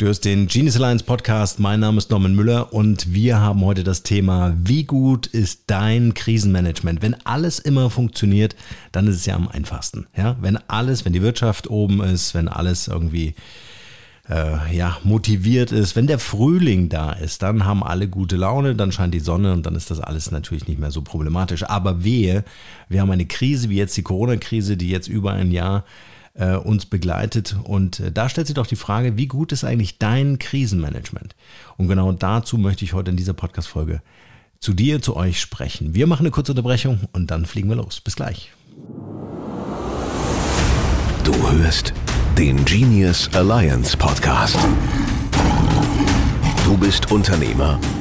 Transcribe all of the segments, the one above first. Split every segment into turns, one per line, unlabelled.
Du hörst den Genius Alliance Podcast. Mein Name ist Norman Müller und wir haben heute das Thema, wie gut ist dein Krisenmanagement? Wenn alles immer funktioniert, dann ist es ja am einfachsten. Ja? Wenn alles, wenn die Wirtschaft oben ist, wenn alles irgendwie äh, ja, motiviert ist, wenn der Frühling da ist, dann haben alle gute Laune, dann scheint die Sonne und dann ist das alles natürlich nicht mehr so problematisch. Aber wehe, wir haben eine Krise wie jetzt die Corona-Krise, die jetzt über ein Jahr äh, äh, uns begleitet. Und äh, da stellt sich doch die Frage, wie gut ist eigentlich dein Krisenmanagement? Und genau dazu möchte ich heute in dieser Podcast-Folge zu dir, zu euch sprechen. Wir machen eine kurze Unterbrechung und dann fliegen wir los. Bis gleich. Du hörst den Genius Alliance Podcast. Du bist Unternehmer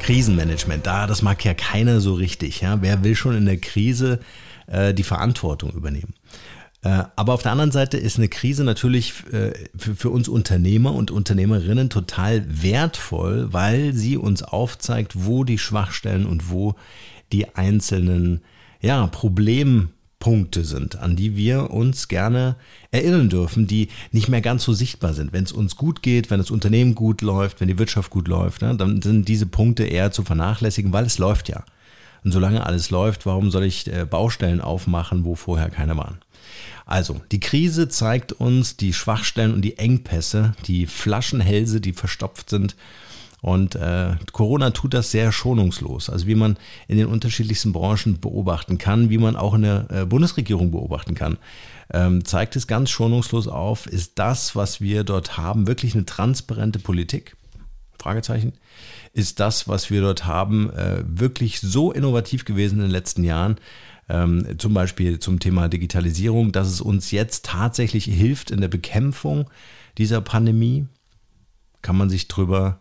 Krisenmanagement, da, das mag ja keiner so richtig. Ja? Wer will schon in der Krise äh, die Verantwortung übernehmen? Äh, aber auf der anderen Seite ist eine Krise natürlich äh, für, uns Unternehmer und Unternehmerinnen total wertvoll, weil sie uns aufzeigt, wo die Schwachstellen und wo die einzelnen ja, Probleme Punkte sind, an die wir uns gerne erinnern dürfen, die nicht mehr ganz so sichtbar sind. Wenn es uns gut geht, wenn das Unternehmen gut läuft, wenn die Wirtschaft gut läuft, ne, dann sind diese Punkte eher zu vernachlässigen, weil es läuft ja. Und solange alles läuft, warum soll ich äh, Baustellen aufmachen, wo vorher keine waren? Also, die Krise zeigt uns die Schwachstellen und die Engpässe, die Flaschenhälse, die verstopft sind und äh, Corona tut das sehr schonungslos. Also wie man in den unterschiedlichsten Branchen beobachten kann, wie man auch in der äh, Bundesregierung beobachten kann, ähm, zeigt es ganz schonungslos auf, ist das, was wir dort haben, wirklich eine transparente Politik? Fragezeichen. Ist das, was wir dort haben, äh, wirklich so innovativ gewesen in den letzten Jahren, ähm, zum Beispiel zum Thema Digitalisierung, dass es uns jetzt tatsächlich hilft in der Bekämpfung dieser Pandemie? Kann man sich drüber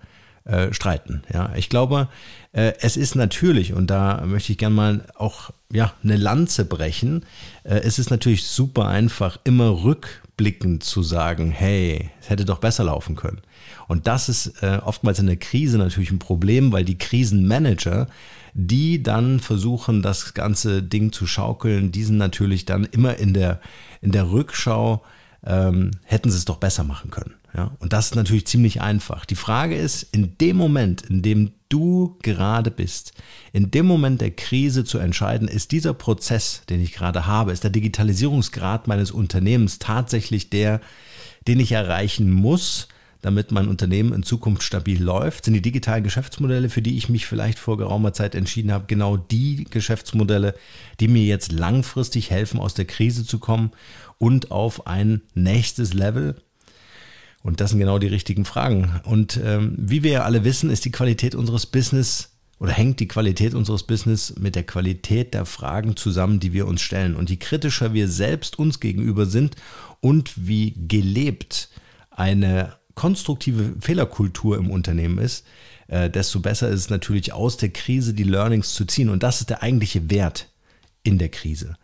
äh, streiten. Ja, ich glaube, äh, es ist natürlich, und da möchte ich gerne mal auch ja, eine Lanze brechen, äh, es ist natürlich super einfach, immer rückblickend zu sagen, hey, es hätte doch besser laufen können. Und das ist äh, oftmals in der Krise natürlich ein Problem, weil die Krisenmanager, die dann versuchen, das ganze Ding zu schaukeln, die sind natürlich dann immer in der, in der Rückschau, ähm, hätten sie es doch besser machen können. Ja, und das ist natürlich ziemlich einfach. Die Frage ist, in dem Moment, in dem du gerade bist, in dem Moment der Krise zu entscheiden, ist dieser Prozess, den ich gerade habe, ist der Digitalisierungsgrad meines Unternehmens tatsächlich der, den ich erreichen muss, damit mein Unternehmen in Zukunft stabil läuft? Sind die digitalen Geschäftsmodelle, für die ich mich vielleicht vor geraumer Zeit entschieden habe, genau die Geschäftsmodelle, die mir jetzt langfristig helfen, aus der Krise zu kommen und auf ein nächstes Level und das sind genau die richtigen Fragen. Und ähm, wie wir ja alle wissen, ist die Qualität unseres Business oder hängt die Qualität unseres Business mit der Qualität der Fragen zusammen, die wir uns stellen. Und je kritischer wir selbst uns gegenüber sind und wie gelebt eine konstruktive Fehlerkultur im Unternehmen ist, äh, desto besser ist es natürlich aus der Krise die Learnings zu ziehen. Und das ist der eigentliche Wert in der Krise.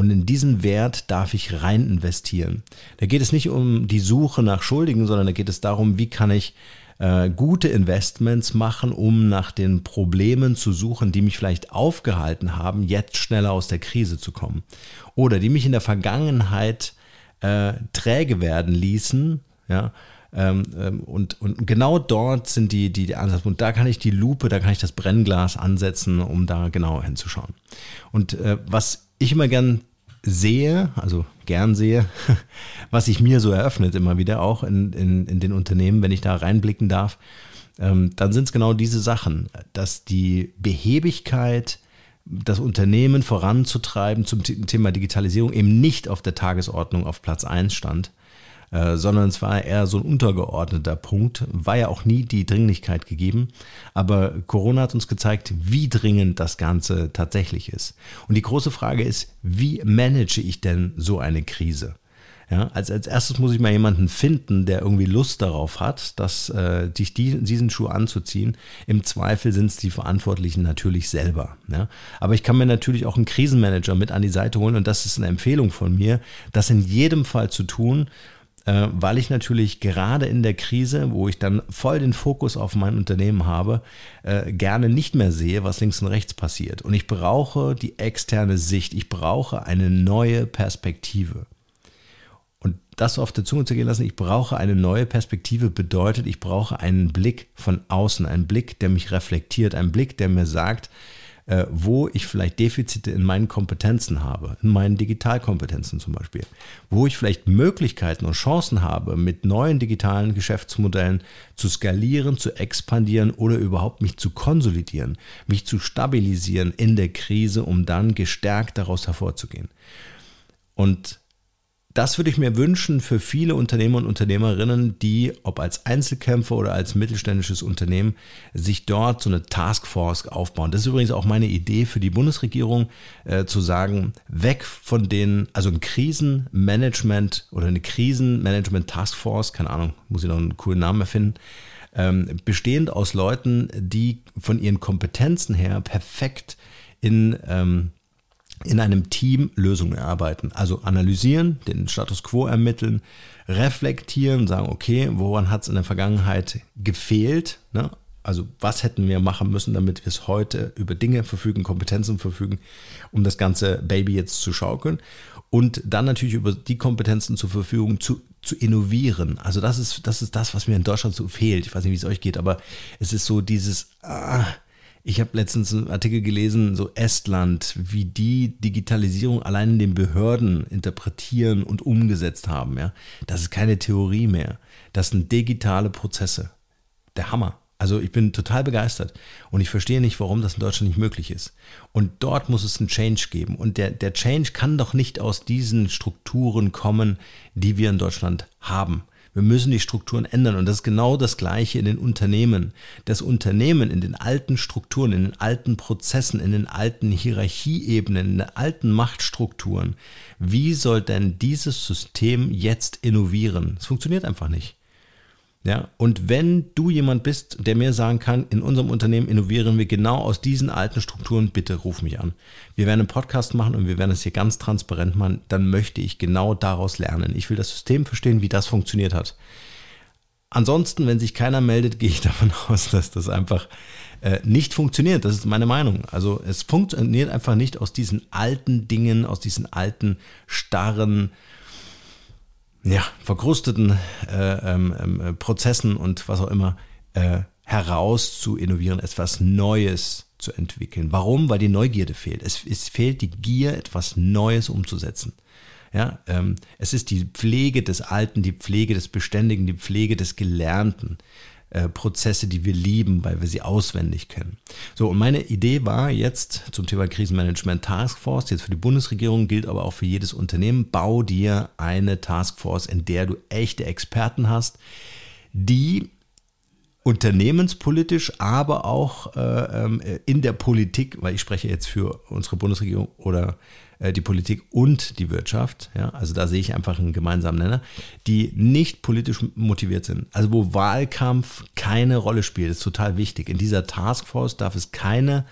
Und in diesen Wert darf ich rein investieren. Da geht es nicht um die Suche nach Schuldigen, sondern da geht es darum, wie kann ich äh, gute Investments machen, um nach den Problemen zu suchen, die mich vielleicht aufgehalten haben, jetzt schneller aus der Krise zu kommen. Oder die mich in der Vergangenheit äh, träge werden ließen, ja, ähm, ähm, und, und, genau dort sind die, die, die Ansatzpunkte. Da kann ich die Lupe, da kann ich das Brennglas ansetzen, um da genauer hinzuschauen. Und äh, was ich immer gern sehe, also gern sehe, was sich mir so eröffnet, immer wieder auch in, in, in den Unternehmen, wenn ich da reinblicken darf, ähm, dann sind es genau diese Sachen, dass die Behebigkeit, das Unternehmen voranzutreiben zum Thema Digitalisierung eben nicht auf der Tagesordnung auf Platz 1 stand, äh, sondern es war eher so ein untergeordneter Punkt, war ja auch nie die Dringlichkeit gegeben. Aber Corona hat uns gezeigt, wie dringend das Ganze tatsächlich ist. Und die große Frage ist, wie manage ich denn so eine Krise? Ja, als, als erstes muss ich mal jemanden finden, der irgendwie Lust darauf hat, dass, äh, sich die, diesen Schuh anzuziehen. Im Zweifel sind es die Verantwortlichen natürlich selber. Ja? Aber ich kann mir natürlich auch einen Krisenmanager mit an die Seite holen und das ist eine Empfehlung von mir, das in jedem Fall zu tun äh, weil ich natürlich gerade in der Krise, wo ich dann voll den Fokus auf mein Unternehmen habe, äh, gerne nicht mehr sehe, was links und rechts passiert. Und ich brauche die externe Sicht, ich brauche eine neue Perspektive. Und das auf der Zunge zu gehen lassen, ich brauche eine neue Perspektive, bedeutet, ich brauche einen Blick von außen, einen Blick, der mich reflektiert, einen Blick, der mir sagt, äh, wo ich vielleicht Defizite in meinen Kompetenzen habe, in meinen Digitalkompetenzen zum Beispiel, wo ich vielleicht Möglichkeiten und Chancen habe, mit neuen digitalen Geschäftsmodellen zu skalieren, zu expandieren oder überhaupt mich zu konsolidieren, mich zu stabilisieren in der Krise, um dann gestärkt daraus hervorzugehen. Und das würde ich mir wünschen für viele Unternehmer und Unternehmerinnen, die, ob als Einzelkämpfer oder als mittelständisches Unternehmen, sich dort so eine Taskforce aufbauen. Das ist übrigens auch meine Idee für die Bundesregierung, äh, zu sagen, weg von den, also ein Krisenmanagement oder eine Krisenmanagement Taskforce, keine Ahnung, muss ich noch einen coolen Namen erfinden, ähm, bestehend aus Leuten, die von ihren Kompetenzen her perfekt in ähm, in einem Team Lösungen erarbeiten. Also analysieren, den Status quo ermitteln, reflektieren, sagen, okay, woran hat es in der Vergangenheit gefehlt? Ne? Also was hätten wir machen müssen, damit wir es heute über Dinge verfügen, Kompetenzen verfügen, um das ganze Baby jetzt zu schaukeln. Und dann natürlich über die Kompetenzen zur Verfügung zu, zu innovieren. Also das ist, das ist das, was mir in Deutschland so fehlt. Ich weiß nicht, wie es euch geht, aber es ist so dieses... Ah, ich habe letztens einen Artikel gelesen, so Estland, wie die Digitalisierung allein in den Behörden interpretieren und umgesetzt haben. Ja? Das ist keine Theorie mehr. Das sind digitale Prozesse. Der Hammer. Also ich bin total begeistert und ich verstehe nicht, warum das in Deutschland nicht möglich ist. Und dort muss es einen Change geben. Und der, der Change kann doch nicht aus diesen Strukturen kommen, die wir in Deutschland haben. Wir müssen die Strukturen ändern. Und das ist genau das Gleiche in den Unternehmen. Das Unternehmen in den alten Strukturen, in den alten Prozessen, in den alten Hierarchieebenen, in den alten Machtstrukturen. Wie soll denn dieses System jetzt innovieren? Es funktioniert einfach nicht. Ja, und wenn du jemand bist, der mir sagen kann, in unserem Unternehmen innovieren wir genau aus diesen alten Strukturen, bitte ruf mich an. Wir werden einen Podcast machen und wir werden es hier ganz transparent machen, dann möchte ich genau daraus lernen. Ich will das System verstehen, wie das funktioniert hat. Ansonsten, wenn sich keiner meldet, gehe ich davon aus, dass das einfach äh, nicht funktioniert. Das ist meine Meinung. Also es funktioniert einfach nicht aus diesen alten Dingen, aus diesen alten, starren äh, ja, verkrusteten äh, ähm, ähm äh, Prozessen und was auch immer äh, heraus zu innovieren, etwas Neues zu entwickeln. Warum? Weil die Neugierde fehlt. Es, es fehlt die Gier, etwas Neues umzusetzen. Ja, ähm, es ist die Pflege des Alten, die Pflege des Beständigen, die Pflege des Gelernten. Äh, Prozesse, die wir lieben, weil wir sie auswendig kennen. So, und meine Idee war jetzt zum Thema Krisenmanagement Taskforce, jetzt für die Bundesregierung, gilt aber auch für jedes Unternehmen, bau dir eine Taskforce, in der du echte Experten hast, die unternehmenspolitisch, aber auch äh, ähm, äh, in der Politik, weil ich spreche jetzt für unsere Bundesregierung oder äh, äh, die Politik und die Wirtschaft, ja, also da sehe ich einfach einen gemeinsamen Nenner, die nicht politisch motiviert sind. Also wo Wahlkampf keine Rolle spielt, ist total wichtig. In dieser Taskforce darf es keine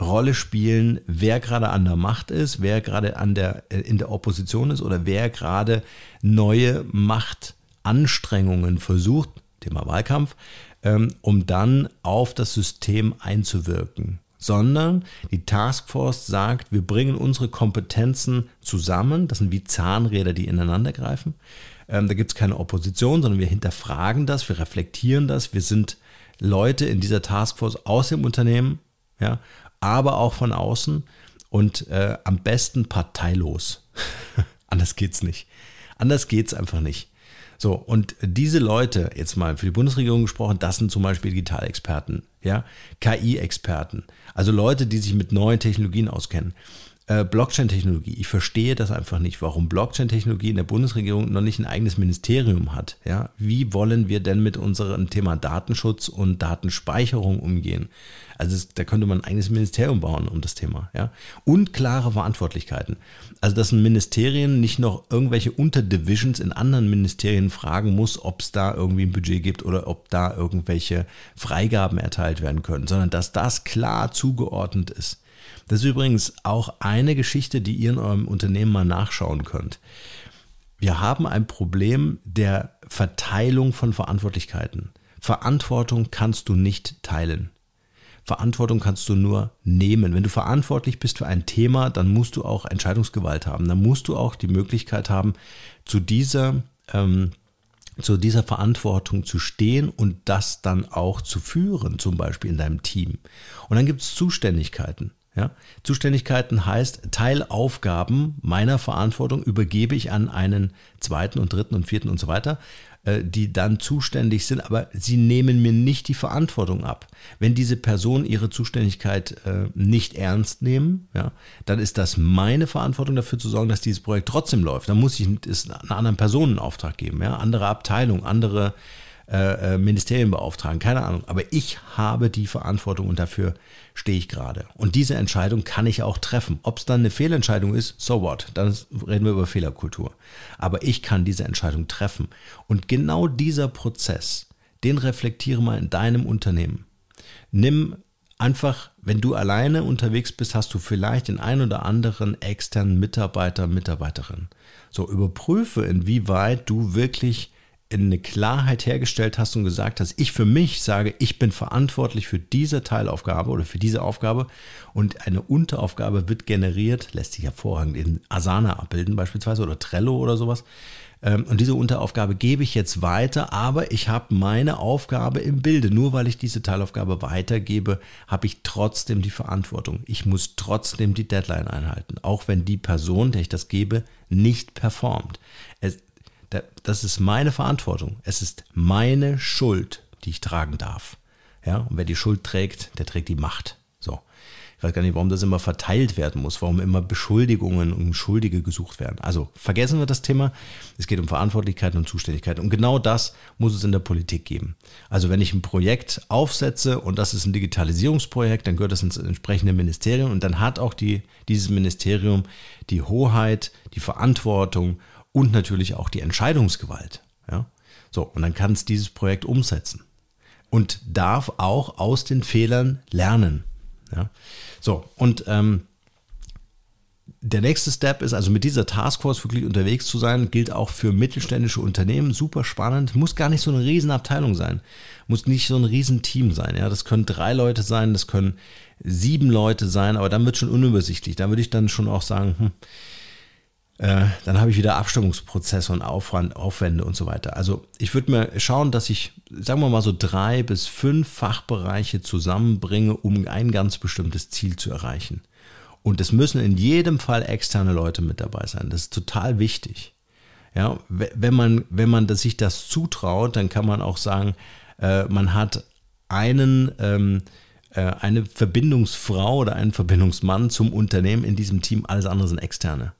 Rolle spielen, wer gerade an der Macht ist, wer gerade an der, äh, in der Opposition ist oder wer gerade neue Machtanstrengungen versucht, Thema Wahlkampf, ähm, um dann auf das System einzuwirken sondern die Taskforce sagt, wir bringen unsere Kompetenzen zusammen, das sind wie Zahnräder, die ineinander greifen. Ähm, da gibt es keine Opposition, sondern wir hinterfragen das, wir reflektieren das, wir sind Leute in dieser Taskforce aus dem Unternehmen, ja, aber auch von außen und äh, am besten parteilos. Anders geht es nicht. Anders geht es einfach nicht. So, und diese Leute, jetzt mal für die Bundesregierung gesprochen, das sind zum Beispiel Digitalexperten, ja, KI-Experten, also Leute, die sich mit neuen Technologien auskennen. Äh, Blockchain-Technologie. Ich verstehe das einfach nicht, warum Blockchain-Technologie in der Bundesregierung noch nicht ein eigenes Ministerium hat. Ja? Wie wollen wir denn mit unserem Thema Datenschutz und Datenspeicherung umgehen? Also das, da könnte man ein eigenes Ministerium bauen um das Thema. Ja? Und klare Verantwortlichkeiten. Also dass ein Ministerien nicht noch irgendwelche Unterdivisions in anderen Ministerien fragen muss, ob es da irgendwie ein Budget gibt oder ob da irgendwelche Freigaben erteilt werden können, sondern dass das klar zugeordnet ist. Das ist übrigens auch eine Geschichte, die ihr in eurem Unternehmen mal nachschauen könnt. Wir haben ein Problem der Verteilung von Verantwortlichkeiten. Verantwortung kannst du nicht teilen. Verantwortung kannst du nur nehmen. Wenn du verantwortlich bist für ein Thema, dann musst du auch Entscheidungsgewalt haben. Dann musst du auch die Möglichkeit haben, zu dieser, ähm, zu dieser Verantwortung zu stehen und das dann auch zu führen, zum Beispiel in deinem Team. Und dann gibt es Zuständigkeiten. Ja? Zuständigkeiten heißt, Teilaufgaben meiner Verantwortung übergebe ich an einen zweiten und dritten und vierten und so weiter, äh, die dann zuständig sind, aber sie nehmen mir nicht die Verantwortung ab. Wenn diese Personen ihre Zuständigkeit äh, nicht ernst nehmen, ja, dann ist das meine Verantwortung dafür zu sorgen, dass dieses Projekt trotzdem läuft. Dann muss ich es einer anderen Personen Auftrag geben, ja? andere Abteilung, andere äh, äh, äh, Ministerien beauftragen, keine Ahnung. Aber ich habe die Verantwortung und dafür stehe ich gerade. Und diese Entscheidung kann ich auch treffen. Ob es dann eine Fehlentscheidung ist, so what, dann reden wir über Fehlerkultur. Aber ich kann diese Entscheidung treffen. Und genau dieser Prozess, den reflektiere mal in deinem Unternehmen. Nimm einfach, wenn du alleine unterwegs bist, hast du vielleicht den einen oder anderen externen Mitarbeiter, Mitarbeiterin. So überprüfe, inwieweit du wirklich eine Klarheit hergestellt hast und gesagt hast, ich für mich sage, ich bin verantwortlich für diese Teilaufgabe oder für diese Aufgabe und eine Unteraufgabe wird generiert, lässt sich hervorragend in Asana abbilden beispielsweise oder Trello oder sowas. Ähm, und diese Unteraufgabe gebe ich jetzt weiter, aber ich habe meine Aufgabe im Bilde. Nur weil ich diese Teilaufgabe weitergebe, habe ich trotzdem die Verantwortung. Ich muss trotzdem die Deadline einhalten, auch wenn die Person, der ich das gebe, nicht performt. Es, das ist meine Verantwortung. Es ist meine Schuld, die ich tragen darf. Ja, und wer die Schuld trägt, der trägt die Macht. So. Ich weiß gar nicht, warum das immer verteilt werden muss, warum immer Beschuldigungen und Schuldige gesucht werden. Also vergessen wir das Thema. Es geht um Verantwortlichkeiten und Zuständigkeiten. Und genau das muss es in der Politik geben. Also wenn ich ein Projekt aufsetze und das ist ein Digitalisierungsprojekt, dann gehört das ins entsprechende Ministerium und dann hat auch die, dieses Ministerium die Hoheit, die Verantwortung und natürlich auch die Entscheidungsgewalt. Ja? So, und dann kann es dieses Projekt umsetzen und darf auch aus den Fehlern lernen. Ja? So, und ähm, der nächste Step ist also mit dieser Taskforce wirklich unterwegs zu sein, gilt auch für mittelständische Unternehmen, super spannend, muss gar nicht so eine Riesenabteilung sein, muss nicht so ein Riesenteam sein, ja, das können drei Leute sein, das können sieben Leute sein, aber dann wird schon unübersichtlich, da würde ich dann schon auch sagen, hm, äh, dann habe ich wieder Abstimmungsprozesse und Aufwand, Aufwände und so weiter. Also ich würde mir schauen, dass ich, sagen wir mal so drei bis fünf Fachbereiche zusammenbringe, um ein ganz bestimmtes Ziel zu erreichen. Und es müssen in jedem Fall externe Leute mit dabei sein. Das ist total wichtig. Ja, wenn man, wenn man das, sich das zutraut, dann kann man auch sagen, äh, man hat einen, ähm, äh, eine Verbindungsfrau oder einen Verbindungsmann zum Unternehmen in diesem Team, alles andere sind externe.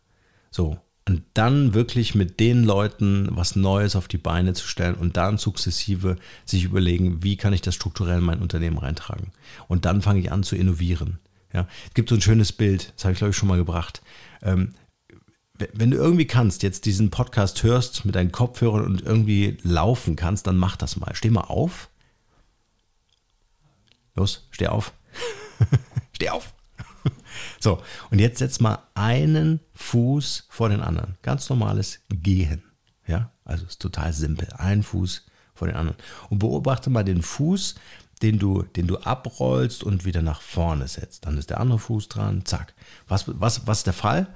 So. Und dann wirklich mit den Leuten was Neues auf die Beine zu stellen und dann sukzessive sich überlegen, wie kann ich das strukturell in mein Unternehmen reintragen. Und dann fange ich an zu innovieren. Ja, es gibt so ein schönes Bild, das habe ich glaube ich schon mal gebracht. Ähm, wenn du irgendwie kannst, jetzt diesen Podcast hörst mit deinen Kopfhörern und irgendwie laufen kannst, dann mach das mal. Steh mal auf. Los, steh auf. steh auf. So, und jetzt setz mal einen Fuß vor den anderen. Ganz normales Gehen. Ja, also ist total simpel. Ein Fuß vor den anderen. Und beobachte mal den Fuß, den du, den du abrollst und wieder nach vorne setzt. Dann ist der andere Fuß dran, zack. Was, was, was ist der Fall?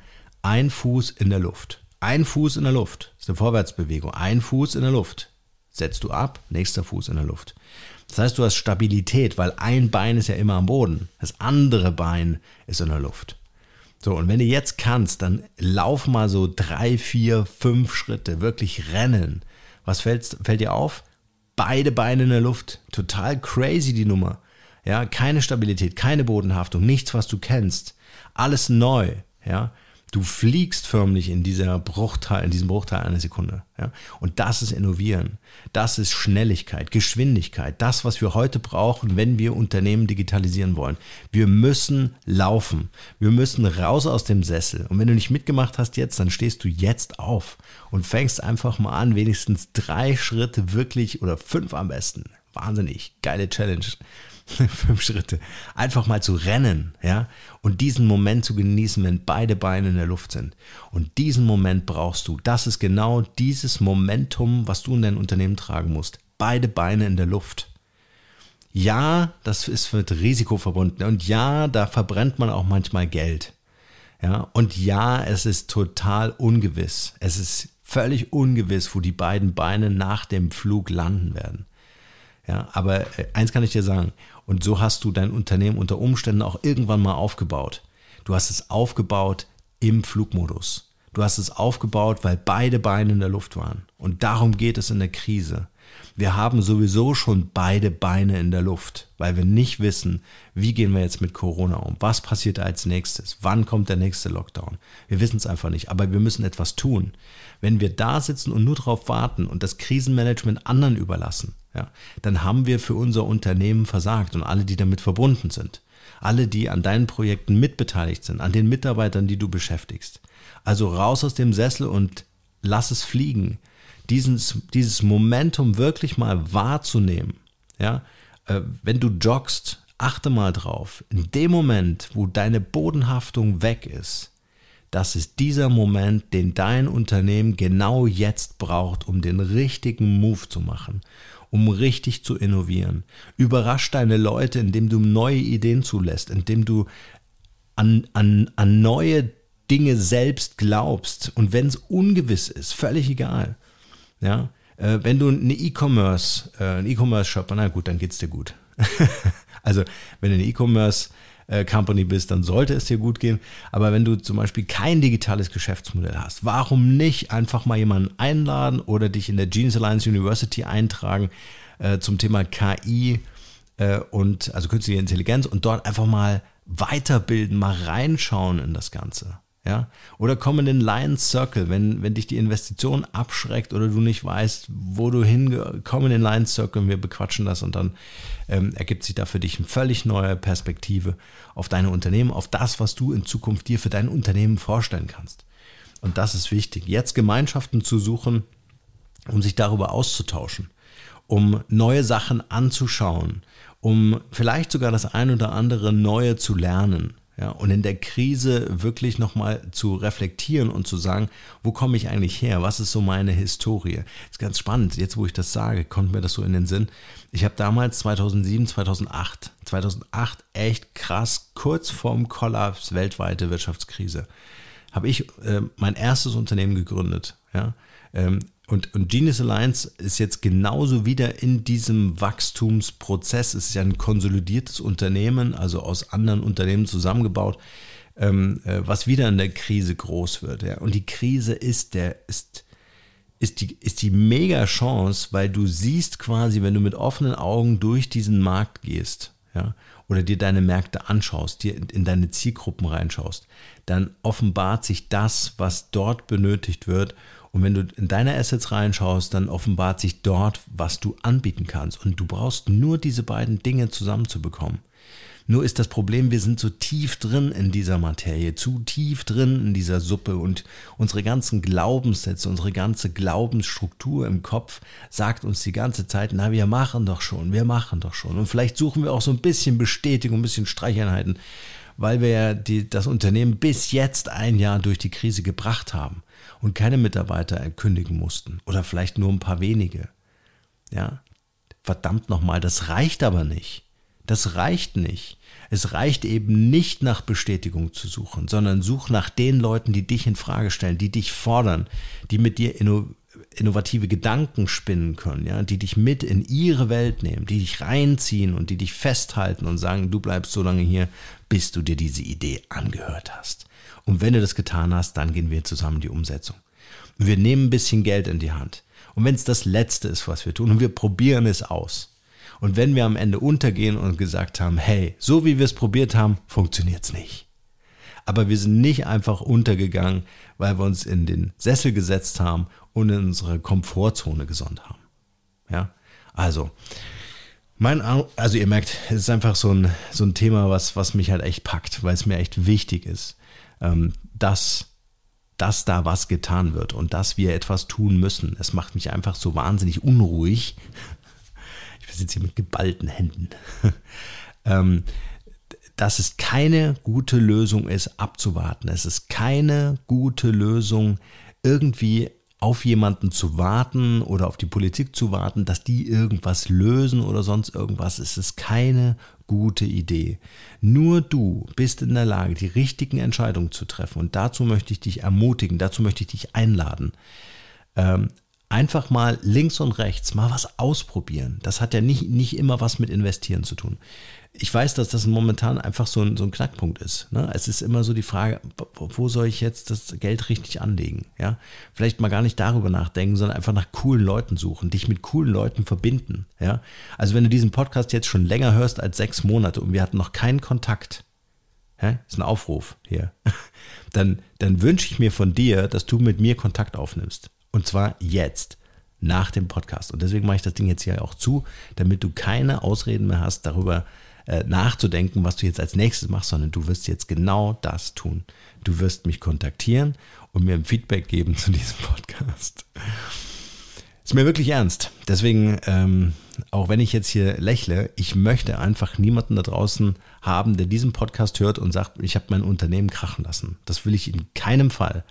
Ein Fuß in der Luft. Ein Fuß in der Luft. Das ist eine Vorwärtsbewegung. Ein Fuß in der Luft. Setzt du ab, nächster Fuß in der Luft. Das heißt, du hast Stabilität, weil ein Bein ist ja immer am Boden. Das andere Bein ist in der Luft. So, und wenn du jetzt kannst, dann lauf mal so drei, vier, fünf Schritte, wirklich rennen. Was fällt, fällt dir auf? Beide Beine in der Luft. Total crazy die Nummer. Ja, keine Stabilität, keine Bodenhaftung, nichts, was du kennst. Alles neu. Ja, Du fliegst förmlich in dieser Bruchteil, in diesem Bruchteil einer Sekunde. Ja? Und das ist Innovieren. Das ist Schnelligkeit, Geschwindigkeit. Das, was wir heute brauchen, wenn wir Unternehmen digitalisieren wollen. Wir müssen laufen. Wir müssen raus aus dem Sessel. Und wenn du nicht mitgemacht hast jetzt, dann stehst du jetzt auf und fängst einfach mal an, wenigstens drei Schritte wirklich oder fünf am besten. Wahnsinnig geile Challenge. fünf Schritte, einfach mal zu rennen, ja, und diesen Moment zu genießen, wenn beide Beine in der Luft sind. Und diesen Moment brauchst du. Das ist genau dieses Momentum, was du in dein Unternehmen tragen musst. Beide Beine in der Luft. Ja, das ist mit Risiko verbunden. Und ja, da verbrennt man auch manchmal Geld. Ja, und ja, es ist total ungewiss. Es ist völlig ungewiss, wo die beiden Beine nach dem Flug landen werden. Ja, aber äh, eins kann ich dir sagen, und so hast du dein Unternehmen unter Umständen auch irgendwann mal aufgebaut. Du hast es aufgebaut im Flugmodus. Du hast es aufgebaut, weil beide Beine in der Luft waren. Und darum geht es in der Krise. Wir haben sowieso schon beide Beine in der Luft, weil wir nicht wissen, wie gehen wir jetzt mit Corona um, was passiert als nächstes, wann kommt der nächste Lockdown. Wir wissen es einfach nicht, aber wir müssen etwas tun. Wenn wir da sitzen und nur darauf warten und das Krisenmanagement anderen überlassen, ja, dann haben wir für unser Unternehmen versagt und alle, die damit verbunden sind alle, die an deinen Projekten mitbeteiligt sind, an den Mitarbeitern, die du beschäftigst. Also raus aus dem Sessel und lass es fliegen dieses, dieses Momentum wirklich mal wahrzunehmen. Ja? Äh, wenn du joggst, achte mal drauf, in dem Moment, wo deine Bodenhaftung weg ist, das ist dieser Moment, den dein Unternehmen genau jetzt braucht, um den richtigen Move zu machen, um richtig zu innovieren. Überrasch deine Leute, indem du neue Ideen zulässt, indem du an, an, an neue Dinge selbst glaubst. Und wenn es ungewiss ist, völlig egal. Ja? Äh, wenn du eine E-Commerce, äh, einen E-Commerce-Shop, na gut, dann geht's dir gut. also wenn du eine E-Commerce Company bist, dann sollte es dir gut gehen. Aber wenn du zum Beispiel kein digitales Geschäftsmodell hast, warum nicht einfach mal jemanden einladen oder dich in der Genius Alliance University eintragen äh, zum Thema KI äh, und also künstliche Intelligenz und dort einfach mal weiterbilden, mal reinschauen in das Ganze. Ja? Oder komm in den Lion's Circle, wenn, wenn dich die Investition abschreckt oder du nicht weißt, wo du hin, komm in den Lion's Circle und wir bequatschen das und dann ähm, ergibt sich da für dich eine völlig neue Perspektive auf deine Unternehmen, auf das, was du in Zukunft dir für dein Unternehmen vorstellen kannst. Und das ist wichtig. Jetzt Gemeinschaften zu suchen, um sich darüber auszutauschen, um neue Sachen anzuschauen, um vielleicht sogar das ein oder andere Neue zu lernen. Ja, und in der Krise wirklich nochmal zu reflektieren und zu sagen, wo komme ich eigentlich her? Was ist so meine Historie? Ist ganz spannend. Jetzt, wo ich das sage, kommt mir das so in den Sinn. Ich habe damals 2007, 2008, 2008 echt krass, kurz vorm Kollaps, weltweite Wirtschaftskrise, habe ich äh, mein erstes Unternehmen gegründet. Ja? Ähm, und, und Genius Alliance ist jetzt genauso wieder in diesem Wachstumsprozess. Es ist ja ein konsolidiertes Unternehmen, also aus anderen Unternehmen zusammengebaut, ähm, äh, was wieder in der Krise groß wird. Ja. Und die Krise ist der, ist, ist die, ist die mega Chance, weil du siehst quasi, wenn du mit offenen Augen durch diesen Markt gehst, ja, oder dir deine Märkte anschaust, dir in, in deine Zielgruppen reinschaust, dann offenbart sich das, was dort benötigt wird und wenn du in deine Assets reinschaust, dann offenbart sich dort, was du anbieten kannst. Und du brauchst nur diese beiden Dinge zusammenzubekommen. Nur ist das Problem, wir sind so tief drin in dieser Materie, zu tief drin in dieser Suppe und unsere ganzen Glaubenssätze, unsere ganze Glaubensstruktur im Kopf sagt uns die ganze Zeit, na, wir machen doch schon, wir machen doch schon. Und vielleicht suchen wir auch so ein bisschen Bestätigung, ein bisschen Streicheinheiten weil wir ja die, das Unternehmen bis jetzt ein Jahr durch die Krise gebracht haben und keine Mitarbeiter kündigen mussten oder vielleicht nur ein paar wenige. Ja, verdammt nochmal, das reicht aber nicht. Das reicht nicht. Es reicht eben nicht nach Bestätigung zu suchen, sondern such nach den Leuten, die dich in Frage stellen, die dich fordern, die mit dir innovative Gedanken spinnen können, ja, die dich mit in ihre Welt nehmen, die dich reinziehen und die dich festhalten und sagen, du bleibst so lange hier, bis du dir diese Idee angehört hast. Und wenn du das getan hast, dann gehen wir zusammen in die Umsetzung. wir nehmen ein bisschen Geld in die Hand. Und wenn es das Letzte ist, was wir tun, und wir probieren es aus. Und wenn wir am Ende untergehen und gesagt haben, hey, so wie wir es probiert haben, funktioniert es nicht aber wir sind nicht einfach untergegangen, weil wir uns in den Sessel gesetzt haben und in unsere Komfortzone gesonnen haben. Ja, also. Mein, also ihr merkt, es ist einfach so ein, so ein Thema, was, was mich halt echt packt, weil es mir echt wichtig ist, ähm, dass, dass da was getan wird und dass wir etwas tun müssen. Es macht mich einfach so wahnsinnig unruhig. Ich sitze hier mit geballten Händen. Ähm, dass es keine gute Lösung ist, abzuwarten. Es ist keine gute Lösung, irgendwie auf jemanden zu warten oder auf die Politik zu warten, dass die irgendwas lösen oder sonst irgendwas, es ist keine gute Idee. Nur du bist in der Lage, die richtigen Entscheidungen zu treffen. Und dazu möchte ich dich ermutigen, dazu möchte ich dich einladen. Ähm, einfach mal links und rechts mal was ausprobieren. Das hat ja nicht, nicht immer was mit Investieren zu tun. Ich weiß, dass das momentan einfach so ein, so ein Knackpunkt ist. Ne? Es ist immer so die Frage, wo soll ich jetzt das Geld richtig anlegen? Ja? Vielleicht mal gar nicht darüber nachdenken, sondern einfach nach coolen Leuten suchen, dich mit coolen Leuten verbinden. Ja? Also wenn du diesen Podcast jetzt schon länger hörst als sechs Monate und wir hatten noch keinen Kontakt, ja? ist ein Aufruf hier, dann, dann wünsche ich mir von dir, dass du mit mir Kontakt aufnimmst. Und zwar jetzt, nach dem Podcast. Und deswegen mache ich das Ding jetzt hier auch zu, damit du keine Ausreden mehr hast, darüber äh, nachzudenken, was du jetzt als nächstes machst, sondern du wirst jetzt genau das tun. Du wirst mich kontaktieren und mir ein Feedback geben zu diesem Podcast. Ist mir wirklich ernst. Deswegen, ähm, auch wenn ich jetzt hier lächle, ich möchte einfach niemanden da draußen haben, der diesen Podcast hört und sagt, ich habe mein Unternehmen krachen lassen. Das will ich in keinem Fall.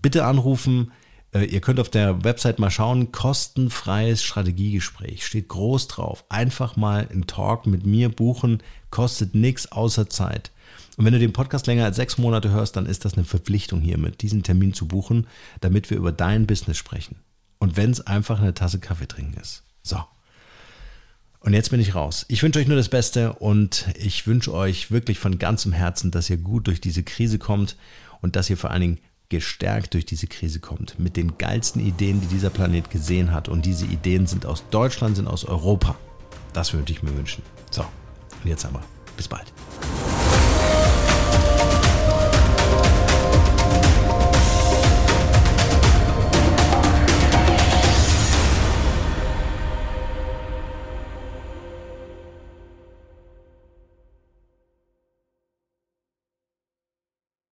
Bitte anrufen, äh, ihr könnt auf der Website mal schauen, kostenfreies Strategiegespräch, steht groß drauf. Einfach mal einen Talk mit mir buchen, kostet nichts außer Zeit. Und wenn du den Podcast länger als sechs Monate hörst, dann ist das eine Verpflichtung hiermit, diesen Termin zu buchen, damit wir über dein Business sprechen. Und wenn es einfach eine Tasse Kaffee trinken ist. So. Und jetzt bin ich raus. Ich wünsche euch nur das Beste und ich wünsche euch wirklich von ganzem Herzen, dass ihr gut durch diese Krise kommt und dass ihr vor allen Dingen gestärkt durch diese Krise kommt, mit den geilsten Ideen, die dieser Planet gesehen hat. Und diese Ideen sind aus Deutschland, sind aus Europa. Das würde ich mir wünschen. So, und jetzt aber, bis bald.